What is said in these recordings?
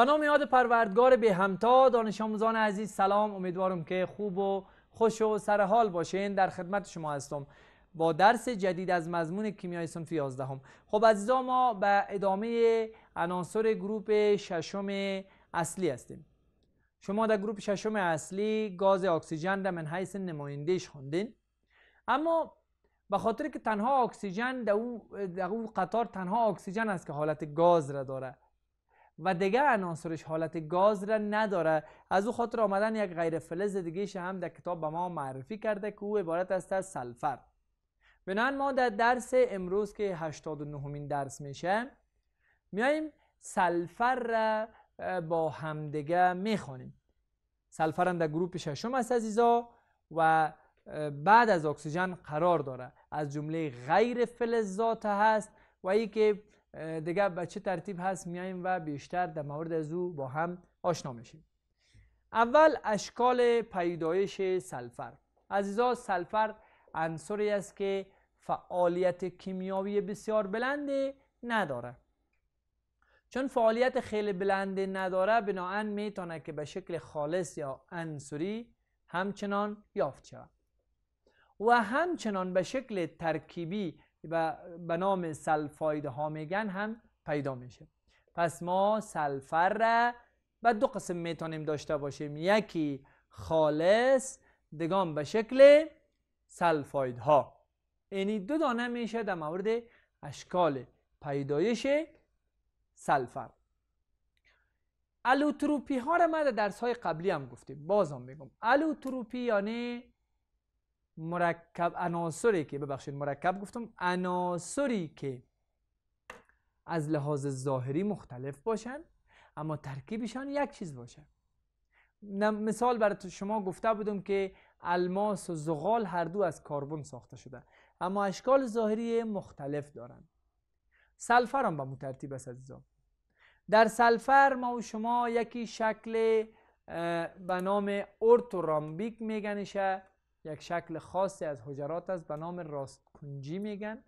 به نام یاد پروردگار به همتا دانش آموزان عزیز سلام امیدوارم که خوب و خوش و سرحال باشین در خدمت شما هستم با درس جدید از مضمون کیمیای صنف 11 هم. خب عزیزا ما به ادامه عناصر گروپ ششم اصلی هستیم شما در گروپ ششم اصلی گاز اکسیژن در من حیث نمایندهش خوندین. اما به خاطر که تنها اکسیژن در او, قطار تنها اکسیژن است که حالت گاز را داره و دیگه عناصرش حالت گاز را نداره از او خاطر آمدن یک غیر فلز دیگهش هم در کتاب به ما معرفی کرده که او عبارت است از سلفر بنابراین ما در درس امروز که 89 مین درس میشه میاییم سلفر را با همدیگه میخوانیم سلفر هم در گروپ ششم است عزیزا و بعد از اکسیژن قرار داره از جمله غیر فلزات هست و ای که دیگه به چه ترتیب هست میاییم و بیشتر در مورد از او با هم آشنا میشیم اول اشکال پیدایش سلفر عزیزا سلفر انصاری است که فعالیت کیمیاوی بسیار بلنده نداره چون فعالیت خیلی بلنده نداره بناهن میتونه که به شکل خالص یا انصری همچنان یافت شود و همچنان به شکل ترکیبی و به نام سلفاید میگن هم پیدا میشه پس ما سلفر را به دو قسم میتونیم داشته باشیم یکی خالص دگام به شکل سلفاید ها یعنی دو دانه میشه در مورد اشکال پیدایش سلفر الوتروپی ها را ما در درس های قبلی هم گفتیم بازم میگم الوتروپی یعنی مرکب عناصری که ببخشید مرکب گفتم عناصری که از لحاظ ظاهری مختلف باشن اما ترکیبشان یک چیز باشه مثال برای شما گفته بودم که الماس و زغال هر دو از کربن ساخته شده اما اشکال ظاهری مختلف دارن سلفر هم به مترتیب است از در سلفر ما و شما یکی شکل به نام ارتورامبیک میگنشه یک شکل خاصی از حجرات است به نام راست کنجی میگن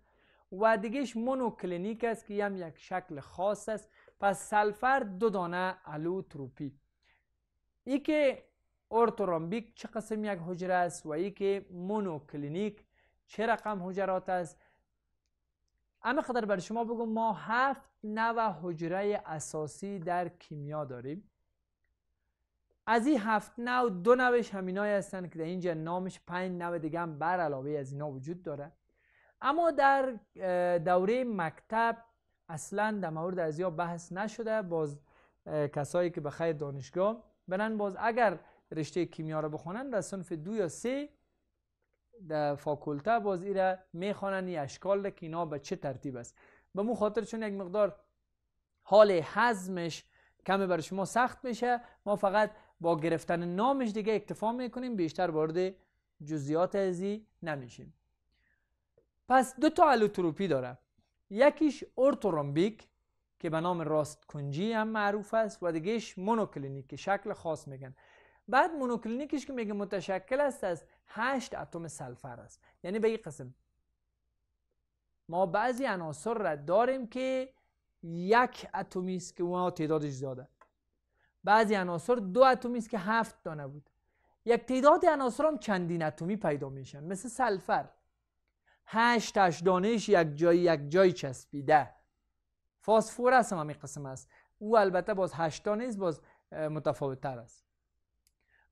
و دیگهش مونوکلینیک است که هم یک شکل خاص است پس سلفر دو دانه الوتروپی ای که اورتورامبیک چه قسم یک حجره است و ای که مونوکلینیک چه رقم حجرات است اما قدر برای شما بگم ما هفت نوع حجره اساسی در کیمیا داریم از این هفت نو دو نوش همینایی هستن که در اینجا نامش پنج نو دیگه هم بر علاوه از اینا وجود داره اما در دوره مکتب اصلا در مورد از بحث نشده باز کسایی که به خیر دانشگاه برن باز اگر رشته کیمیا رو بخونن در صنف دو یا سه در فاکولته باز ای را این اشکال که اینا به چه ترتیب است به مو خاطر چون یک مقدار حال حزمش کمی برای شما سخت میشه ما فقط با گرفتن نامش دیگه اکتفا میکنیم بیشتر وارد جزیات ازی نمیشیم پس دو تا الوتروپی داره یکیش اورتورومبیک که به نام راست کنجی هم معروف است و دیگهش مونوکلینیک که شکل خاص میگن بعد مونوکلینیکش که میگه متشکل است از هشت اتم سلفر است یعنی به این قسم ما بعضی عناصر را داریم که یک اتمی است که اونها تعدادش زیاده بعضی عناصر دو اتمی است که هفت دانه بود یک تعداد عناصر هم چندین اتمی پیدا میشن مثل سلفر هشت هشت دانش یک جایی یک جای چسبیده فاسفور هم همین قسم است او البته باز هشت نیست باز متفاوت تر است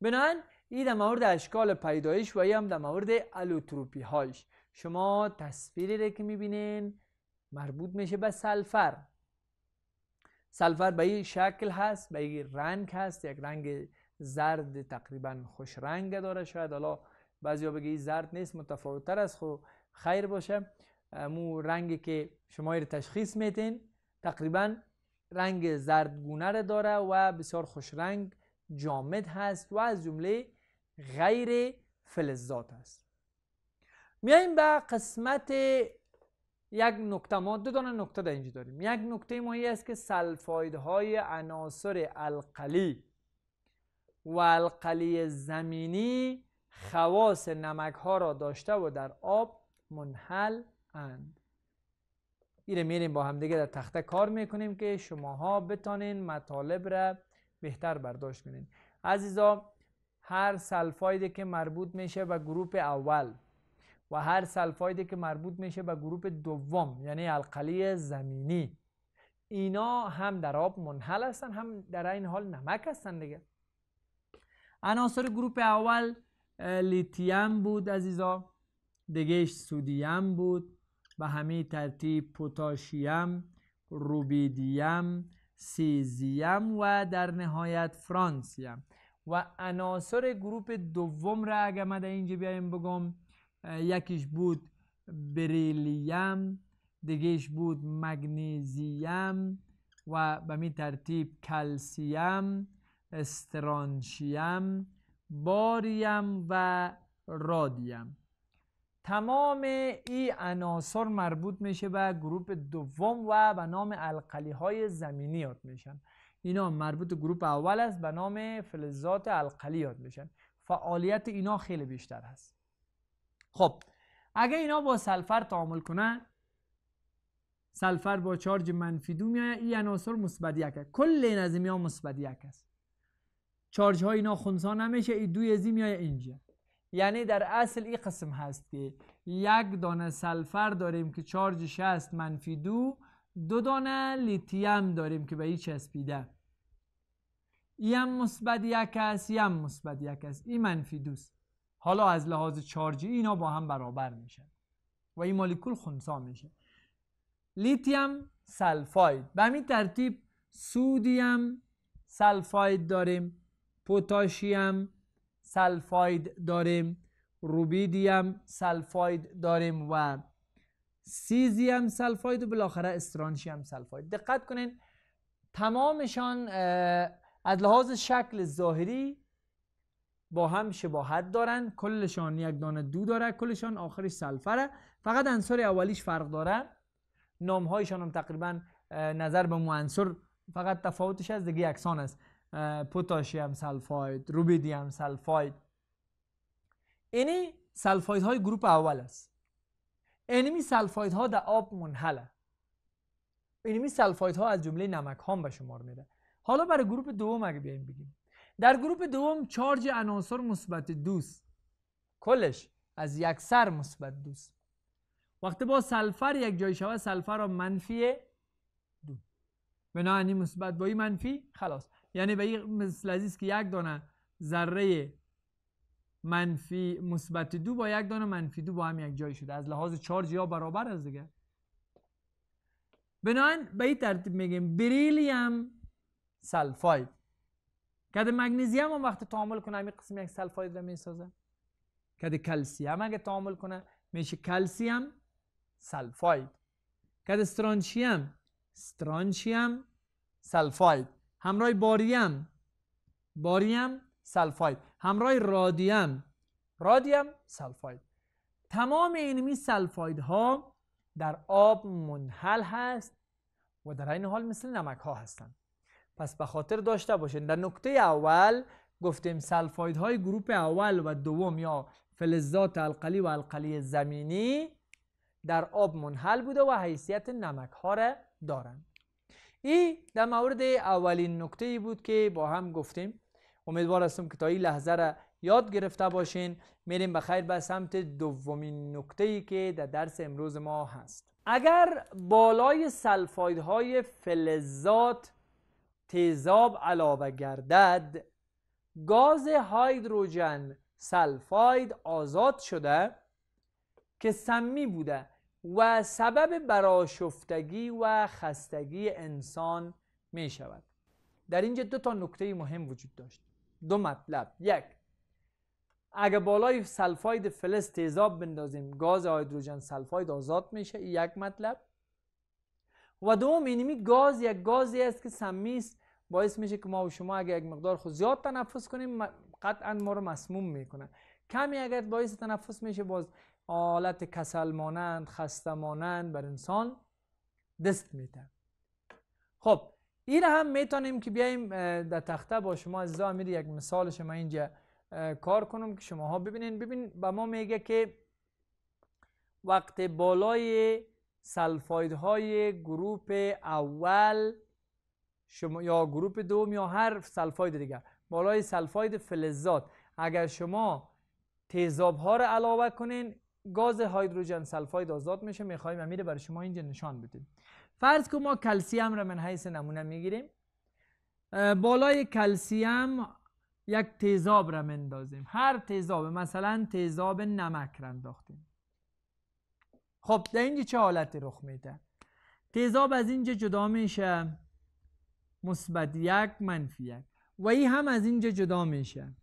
بنابراین این در مورد اشکال پیدایش و ای هم در مورد الوتروپی هایش شما تصویری را که میبینین مربوط میشه به سلفر سلفر به شکل هست به یک رنگ هست یک رنگ زرد تقریبا خوش رنگ داره شاید حالا بعضی بگه زرد نیست متفاوت تر است خو خب خیر باشه مو رنگی که شما ایر تشخیص میتین تقریبا رنگ زردگونه را داره و بسیار خوش رنگ جامد هست و از جمله غیر فلزات است میایم به قسمت یک نکته ما دو دانه نکته در اینجا داریم یک نکته ما است که های عناصر القلی و القلی زمینی خواص نمک ها را داشته و در آب منحل اند ایره میریم با دیگه در تخته کار میکنیم که شماها بتانین مطالب را بهتر برداشت کنین عزیزا هر سلفایدی که مربوط میشه به گروپ اول و هر سلفایدی که مربوط میشه به گروپ دوم یعنی القلی زمینی اینا هم در آب منحل هستن هم در این حال نمک هستن دیگه عناصر گروپ اول لیتیم بود عزیزا دیگهش سودیم بود به همین ترتیب پوتاشیم روبیدیم سیزیم و در نهایت فرانسیم و عناصر گروپ دوم را اگه ما در اینجا بیایم بگم یکیش بود بریلیم دیگهش بود مگنیزیم و به می ترتیب کلسیم استرانشیم باریم و رادیم تمام این عناصر مربوط میشه به گروپ دوم و به نام القلی های زمینی یاد میشن اینا مربوط گروپ اول است به نام فلزات القلی یاد میشن فعالیت اینا خیلی بیشتر هست خب اگه اینا با سلفر تعامل کنن سلفر با چارج منفی دو میایه این عناصر یعنی مثبت یک کل این از ها مثبت یک است چارج های اینا خونسا نمیشه این دوی از میایه اینجا یعنی در اصل این قسم هست که یک دانه سلفر داریم که چارجش هست منفی دو دو دانه لیتیم داریم که به این چسبیده این هم مثبت یک است این هم مثبت یک است این منفی دوست حالا از لحاظ چارجی اینا با هم برابر میشن و این مولکول خونسا میشه لیتیم سلفاید به همین ترتیب سودیم سلفاید داریم پوتاشیم سلفاید داریم روبیدیم سلفاید داریم و سیزیم سلفاید و بالاخره استرانشیم سلفاید دقت کنین تمامشان از لحاظ شکل ظاهری با هم شباهت دارن کلشان یک دانه دو داره کلشان آخرش سلفره فقط انصار اولیش فرق داره نام هایشان هم تقریبا نظر به عنصر فقط تفاوتش از دیگه یکسان است پوتاشیم سلفاید روبیدیم سلفاید اینی سلفاید های گروپ اول است اینمی سلفاید ها در آب منحله اینمی سلفاید ها از جمله نمک هم به شمار میره حالا برای گروپ دوم اگه بیایم بگیم در گروه دوم چارج عناصر مثبت دوست کلش از یک سر مثبت دوست وقتی با سلفر یک جای شود سلفر را منفی دو بنابراین مثبت با این منفی خلاص یعنی به این مثل که یک دانه ذره منفی مثبت دو با یک دانه منفی دو با هم یک جای شده از لحاظ چارج یا برابر از دیگه بنابراین به این ترتیب میگیم بریلیم سلفاید کد مگنیزیم هم وقتی تعامل کنه همین قسم یک سلفاید رو میسازه کد کلسیم اگه تعامل کنه میشه کلسیم سلفاید کد سترانشیم استرانچیم سلفاید همراه باریم باریم سلفاید همراه رادیم رادیم سلفاید تمام اینمی سلفاید ها در آب منحل هست و در این حال مثل نمک ها هستند پس به خاطر داشته باشین در نکته اول گفتیم سلفاید های گروپ اول و دوم یا فلزات القلی و القلی زمینی در آب منحل بوده و حیثیت نمک ها را دارن این در مورد اولین نکته ای بود که با هم گفتیم امیدوار هستم که تا این لحظه را یاد گرفته باشین میریم به خیر به سمت دومین نکته ای که در درس امروز ما هست اگر بالای سلفاید های فلزات تیزاب علاوه گردد گاز هایدروژن سلفاید آزاد شده که سمی بوده و سبب براشفتگی و خستگی انسان می شود در اینجا دو تا نکته مهم وجود داشت دو مطلب یک اگر بالای سلفاید فلز تیزاب بندازیم گاز هایدروژن سلفاید آزاد میشه یک مطلب و دوم اینمی گاز یک گازی است که سمی است باعث میشه که ما و شما اگر یک مقدار خود زیاد تنفس کنیم قطعا ما رو مسموم میکنه کمی اگر باعث تنفس میشه باز حالت کسل مانند خسته مانند بر انسان دست میده خب این هم میتونیم که بیایم در تخته با شما از امیر یک مثالش شما اینجا کار کنم که شماها ببینین ببین به ما میگه که وقت بالای سلفاید های گروپ اول شما یا گروپ دوم یا هر سلفاید دیگر بالای سلفاید فلزات اگر شما تیزاب ها رو علاوه کنین گاز هایدروژن سلفاید آزاد میشه میخوایم امیر برای شما اینجا نشان بدیم فرض که ما کلسیم رو من حیث نمونه میگیریم بالای کلسیم یک تیزاب را مندازیم هر تیزاب مثلا تیزاب نمک را انداختیم خب در اینجا چه حالتی رخ میده تیزاب از اینجا جدا میشه مثبت یک منفی یک و ای هم از اینجا جدا میشه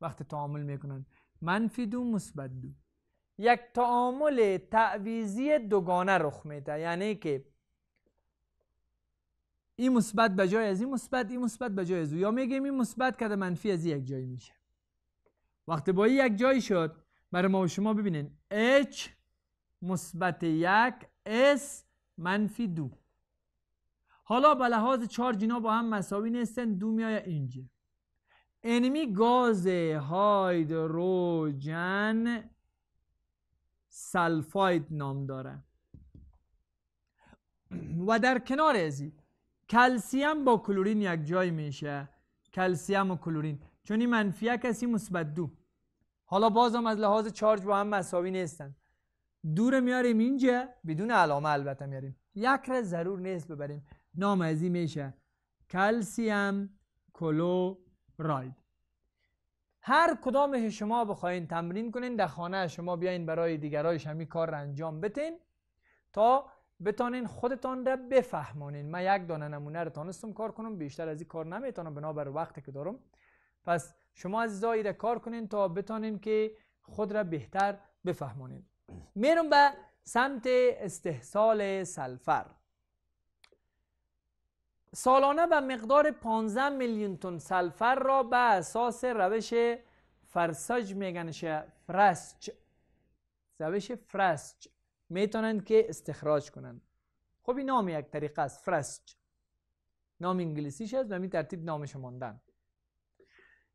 وقتی تعامل میکنن منفی دو مثبت دو یک تعامل تعویزی دوگانه رخ میده یعنی که این مثبت به جای از این مثبت این مثبت به جای از یا میگیم این مثبت کده منفی از یک جای میشه وقتی با این یک جای شد برای ما و شما ببینین H مثبت یک S منفی دو حالا به لحاظ چارج اینا با هم مساوی نیستن دو میای اینجا انمی گاز هایدروژن سلفاید نام داره و در کنار ازی کلسیم با کلورین یک جای میشه کلسیم و کلورین چون این منفی کسی مثبت دو حالا هم از لحاظ چارج با هم مساوی نیستن دور میاریم اینجا بدون علامه البته میاریم یک را ضرور نیست ببریم نام از میشه کلسیم کلوراید هر کدام شما بخواین تمرین کنین در خانه شما بیاین برای دیگرایش همی کار را انجام بتین تا بتانین خودتان را بفهمانین من یک دانه نمونه را تانستم کار کنم بیشتر از این کار نمیتانم بنابر وقتی که دارم پس شما از را کار کنین تا بتانین که خود را بهتر بفهمانین میرم به سمت استحصال سلفر سالانه به مقدار 15 میلیون تن سلفر را به اساس روش فرسج میگنشه فرسج روش فرسج میتونند که استخراج کنند خب این نام یک طریقه است فرسج نام انگلیسیش است و می ترتیب نامش ماندن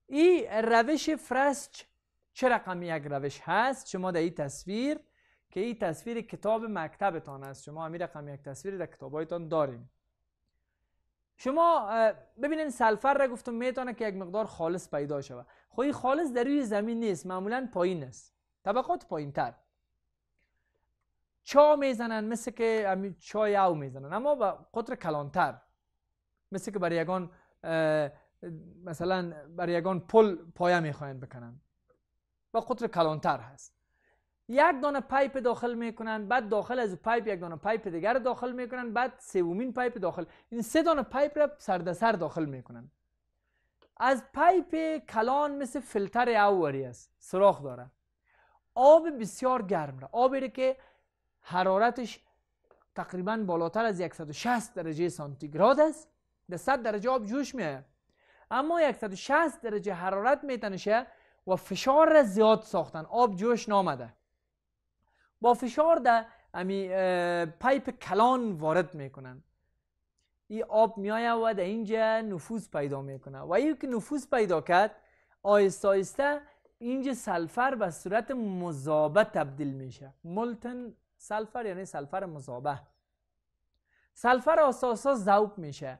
این روش فرسج چه رقم یک روش هست شما در این تصویر که این تصویر کتاب مکتبتان است شما همین رقم یک تصویر در کتابهایتان داریم شما ببینین سلفر را گفتم میتونه که یک مقدار خالص پیدا شود خیلی خب خالص در روی زمین نیست معمولا پایین است طبقات پایین تر چا میزنن مثل که چای او میزنن اما به قطر کلانتر مثل که برای یگان مثلا برای یگان پل پایه میخواین بکنن با قطر کلانتر هست یک دانه پایپ داخل میکنن بعد داخل از پایپ یک دانه پایپ دیگر داخل میکنن بعد سومین پایپ داخل این سه دانه پایپ را سر سر داخل میکنن از پایپ کلان مثل فیلتر اووری است سراخ داره آب بسیار گرم را آبی که حرارتش تقریبا بالاتر از 160 درجه سانتیگراد است در 100 درجه آب جوش میه اما 160 درجه حرارت میتنشه و فشار را زیاد ساختن آب جوش نامده با فشار در امی پایپ کلان وارد میکنن این آب میایه و در اینجا نفوذ پیدا میکنه و این که نفوذ پیدا کرد آیست آیسته اینجا سلفر به صورت مذابه تبدیل میشه ملتن سلفر یعنی سلفر مذابه سلفر آساسا ذوب میشه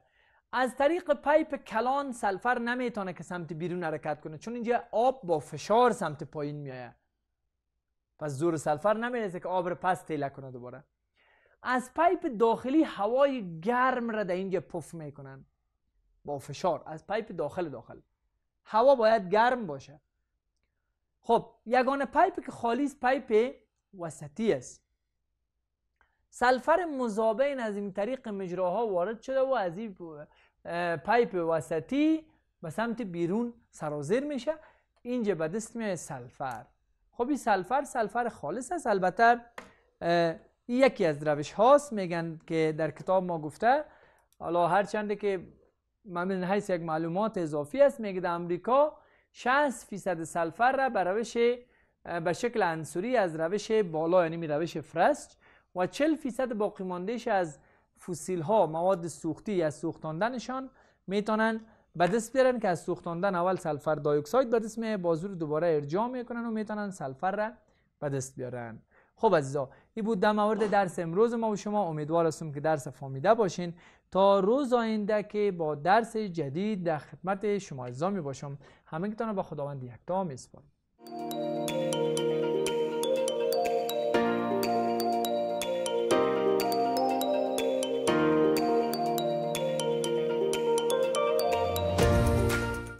از طریق پایپ کلان سلفر نمیتونه که سمت بیرون حرکت کنه چون اینجا آب با فشار سمت پایین میایه پس زور سلفر نمیرسه که آب رو پس تیله کنه دوباره از پایپ داخلی هوای گرم را در اینجا پف میکنن با فشار از پایپ داخل داخل هوا باید گرم باشه خب یگانه پایپی که خالی است پایپ وسطی است سلفر مذابین از این طریق مجراها وارد شده و از این پایپ وسطی به سمت بیرون سرازیر میشه اینجا به دست میاد سلفر خب این سلفر سلفر خالص است البته یکی از روش هاست میگن که در کتاب ما گفته حالا هرچنده که ممنون حیث یک معلومات اضافی است میگه در امریکا 60 فیصد سلفر را به روش شکل انصوری از روش بالا یعنی می روش فرست و 40 فیصد باقی ماندهش از فسیل ها مواد سوختی از سوختاندنشان میتونن به دست بیارن که از سوختاندن اول سلفر دایوکساید به دست میه بازور دوباره ارجاع میکنن و میتونن سلفر را به دست بیارن خب عزیزا این بود در مورد درس امروز ما و شما امیدوار هستم که درس فامیده باشین تا روز آینده که با درس جدید در خدمت شما عزیزا می باشم همه به خداوند یکتا میسپارم